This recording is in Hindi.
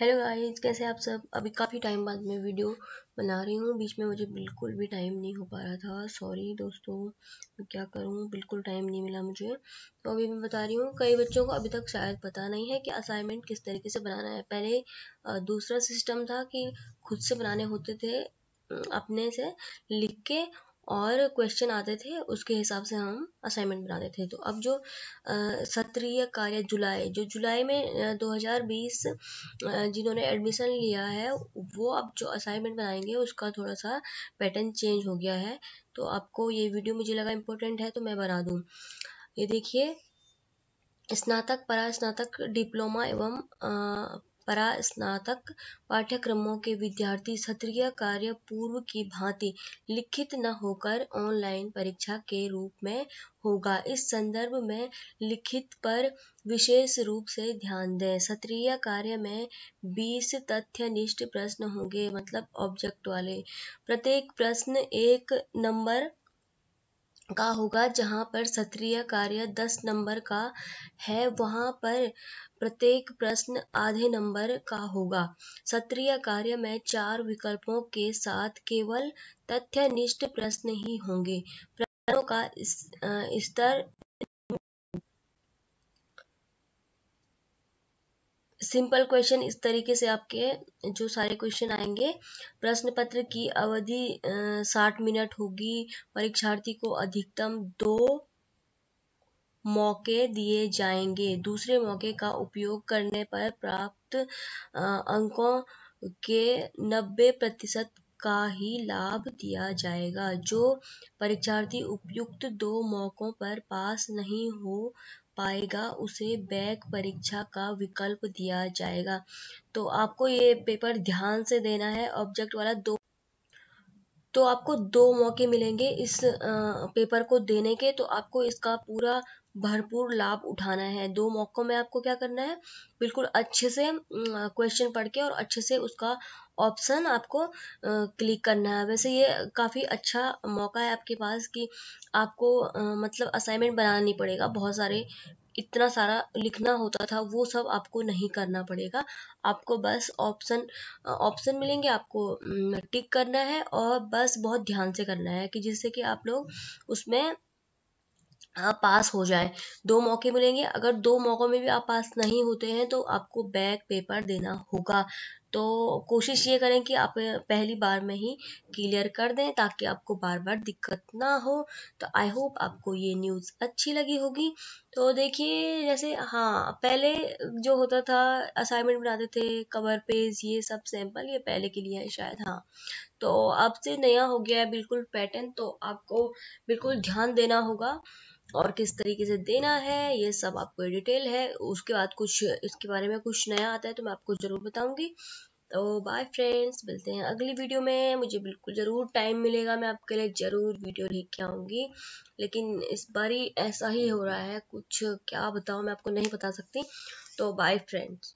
हेलो गाइस कैसे आप सब अभी काफ़ी टाइम बाद मैं वीडियो बना रही हूँ बीच में मुझे बिल्कुल भी टाइम नहीं हो पा रहा था सॉरी दोस्तों मैं क्या करूँ बिल्कुल टाइम नहीं मिला मुझे तो अभी मैं बता रही हूँ कई बच्चों को अभी तक शायद पता नहीं है कि असाइनमेंट किस तरीके से बनाना है पहले दूसरा सिस्टम था कि खुद से बनाने होते थे अपने से लिख के और क्वेश्चन आते थे उसके हिसाब से हम असाइनमेंट बनाते थे तो अब जो सत्रीय कार्य जुलाई जो जुलाई में 2020 जिन्होंने एडमिशन लिया है वो अब जो असाइनमेंट बनाएंगे उसका थोड़ा सा पैटर्न चेंज हो गया है तो आपको ये वीडियो मुझे लगा इम्पोर्टेंट है तो मैं बना दूँ ये देखिए स्नातक परा स्नातक डिप्लोमा एवं परा स्नातक पाठ्यक्रमों के विद्यार्थी सत्रीय कार्य पूर्व की भांति लिखित न होकर ऑनलाइन परीक्षा के रूप में होगा इस संदर्भ में लिखित पर विशेष रूप से ध्यान दें सत्रीय कार्य में 20 तथ्यनिष्ठ प्रश्न होंगे मतलब ऑब्जेक्ट वाले प्रत्येक प्रश्न एक नंबर का होगा जहाँ पर सत्रीय कार्य दस नंबर का है वहाँ पर प्रत्येक प्रश्न आधे नंबर का होगा सत्रीय कार्य में चार विकल्पों के साथ केवल तथ्यनिष्ठ प्रश्न ही होंगे प्रश्नों का स्तर सिंपल क्वेश्चन इस तरीके से आपके जो सारे क्वेश्चन आएंगे प्रश्न पत्र की अवधि साठ मिनट होगी परीक्षार्थी को अधिकतम दो मौके दिए जाएंगे दूसरे मौके का उपयोग करने पर प्राप्त अंकों के 90 प्रतिशत का ही लाभ दिया जाएगा जो परीक्षार्थी उपयुक्त दो मौकों पर पास नहीं हो पाएगा उसे बैक परीक्षा का विकल्प दिया जाएगा तो आपको ये पेपर ध्यान से देना है ऑब्जेक्ट वाला दो तो आपको दो मौके मिलेंगे इस पेपर को देने के तो आपको इसका पूरा भरपूर लाभ उठाना है दो मौक़ों में आपको क्या करना है बिल्कुल अच्छे से क्वेश्चन पढ़ के और अच्छे से उसका ऑप्शन आपको क्लिक करना है वैसे ये काफ़ी अच्छा मौका है आपके पास कि आपको मतलब असाइनमेंट बनाना नहीं पड़ेगा बहुत सारे इतना सारा लिखना होता था वो सब आपको नहीं करना पड़ेगा आपको बस ऑप्शन ऑप्शन मिलेंगे आपको टिक करना है और बस बहुत ध्यान से करना है कि जिससे कि आप लोग उसमें पास हाँ, हो जाए दो मौके मिलेंगे अगर दो मौक़ों में भी आप पास नहीं होते हैं तो आपको बैक पेपर देना होगा तो कोशिश ये करें कि आप पहली बार में ही क्लियर कर दें ताकि आपको बार बार दिक्कत ना हो तो आई होप आपको ये न्यूज़ अच्छी लगी होगी तो देखिए जैसे हाँ पहले जो होता था असाइनमेंट बनाते थे कवर पेज ये सब सैंपल ये पहले के लिए है शायद हाँ तो अब से नया हो गया है बिल्कुल पैटर्न तो आपको बिल्कुल ध्यान देना होगा और किस तरीके से देना है ये सब आपको डिटेल है उसके बाद कुछ इसके बारे में कुछ नया आता है तो मैं आपको ज़रूर बताऊंगी तो बाय फ्रेंड्स मिलते हैं अगली वीडियो में मुझे बिल्कुल ज़रूर टाइम मिलेगा मैं आपके लिए ज़रूर वीडियो लेके आऊँगी लेकिन इस बारी ऐसा ही हो रहा है कुछ क्या बताऊँ मैं आपको नहीं बता सकती तो बाय फ्रेंड्स